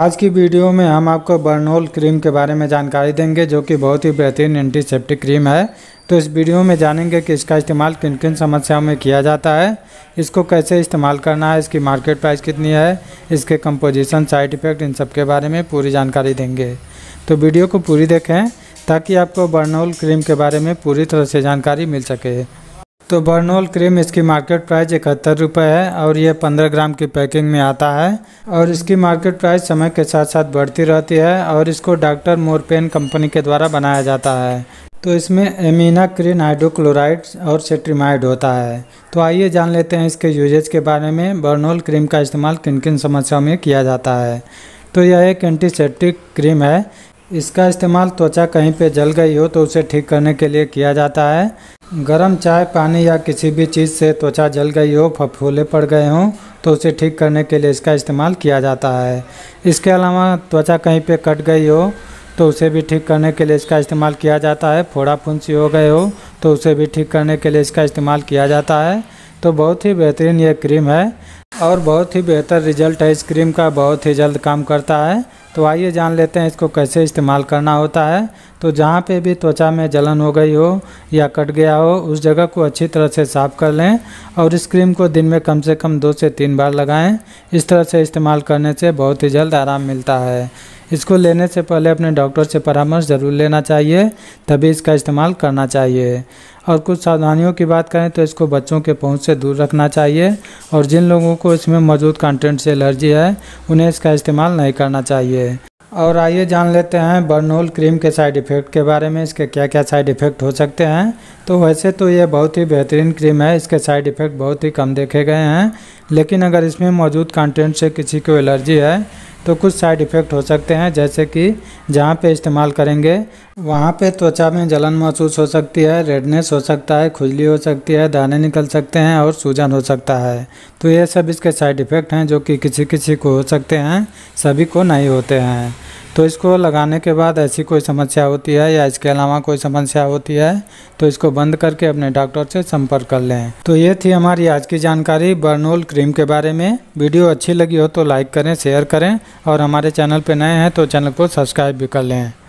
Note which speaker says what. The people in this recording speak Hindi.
Speaker 1: आज की वीडियो में हम आपको बर्नोल क्रीम के बारे में जानकारी देंगे जो कि बहुत ही बेहतरीन एंटीसेप्टिक क्रीम है तो इस वीडियो में जानेंगे कि इसका इस्तेमाल किन किन समस्याओं में किया जाता है इसको कैसे इस्तेमाल करना है इसकी मार्केट प्राइस कितनी है इसके कंपोजिशन साइड इफ़ेक्ट इन सब के बारे में पूरी जानकारी देंगे तो वीडियो को पूरी देखें ताकि आपको बर्नोल क्रीम के बारे में पूरी तरह से जानकारी मिल सके तो बर्नोल क्रीम इसकी मार्केट प्राइस इकहत्तर रुपये है और ये पंद्रह ग्राम की पैकिंग में आता है और इसकी मार्केट प्राइस समय के साथ साथ बढ़ती रहती है और इसको डॉक्टर मोरपेन कंपनी के द्वारा बनाया जाता है तो इसमें एमिना क्रीन हाइड्रोक्लोराइड और सेट्रीमाइड होता है तो आइए जान लेते हैं इसके यूजेज के बारे में बर्नोल क्रीम का इस्तेमाल किन किन समस्याओं में किया जाता है तो यह एक एंटीसेप्टिक क्रीम है इसका इस्तेमाल त्वचा कहीं पे जल गई हो तो उसे ठीक करने के लिए किया जाता है गर्म चाय पानी या किसी भी चीज़ से त्वचा जल गई हो फफूले पड़ गए हों तो उसे ठीक करने के लिए इसका इस्तेमाल किया जाता है इसके अलावा त्वचा कहीं पे कट गई हो तो उसे भी ठीक करने के लिए इसका इस्तेमाल किया जाता है फोड़ा फुंसी हो गए हो तो उसे भी ठीक करने के लिए इसका इस्तेमाल किया जाता है तो बहुत ही बेहतरीन ये क्रीम है और बहुत ही बेहतर रिजल्ट है इस क्रीम का बहुत ही जल्द काम करता है तो आइए जान लेते हैं इसको कैसे इस्तेमाल करना होता है तो जहाँ पे भी त्वचा में जलन हो गई हो या कट गया हो उस जगह को अच्छी तरह से साफ़ कर लें और इस क्रीम को दिन में कम से कम दो से तीन बार लगाएं इस तरह से इस्तेमाल करने से बहुत ही जल्द आराम मिलता है इसको लेने से पहले अपने डॉक्टर से परामर्श ज़रूर लेना चाहिए तभी इसका इस्तेमाल करना चाहिए और कुछ सावधानियों की बात करें तो इसको बच्चों के पहुंच से दूर रखना चाहिए और जिन लोगों को इसमें मौजूद कंटेंट से एलर्जी है उन्हें इसका इस्तेमाल नहीं करना चाहिए और आइए जान लेते हैं बर्नोल क्रीम के साइड इफ़ेक्ट के बारे में इसके क्या क्या साइड इफ़ेक्ट हो सकते हैं तो वैसे तो ये बहुत ही बेहतरीन क्रीम है इसके साइड इफ़ेक्ट बहुत ही कम देखे गए हैं लेकिन अगर इसमें मौजूद कंटेंट से किसी को एलर्जी है तो कुछ साइड इफ़ेक्ट हो सकते हैं जैसे कि जहाँ पे इस्तेमाल करेंगे वहाँ पे त्वचा में जलन महसूस हो सकती है रेडनेस हो सकता है खुजली हो सकती है दाने निकल सकते हैं और सूजन हो सकता है तो ये सब इसके साइड इफ़ेक्ट हैं जो कि किसी किसी को हो सकते हैं सभी को नहीं होते हैं तो इसको लगाने के बाद ऐसी कोई समस्या होती है या इसके अलावा कोई समस्या होती है तो इसको बंद करके अपने डॉक्टर से संपर्क कर लें तो ये थी हमारी आज की जानकारी बर्नोल क्रीम के बारे में वीडियो अच्छी लगी हो तो लाइक करें शेयर करें और हमारे चैनल पर नए हैं तो चैनल को सब्सक्राइब भी कर लें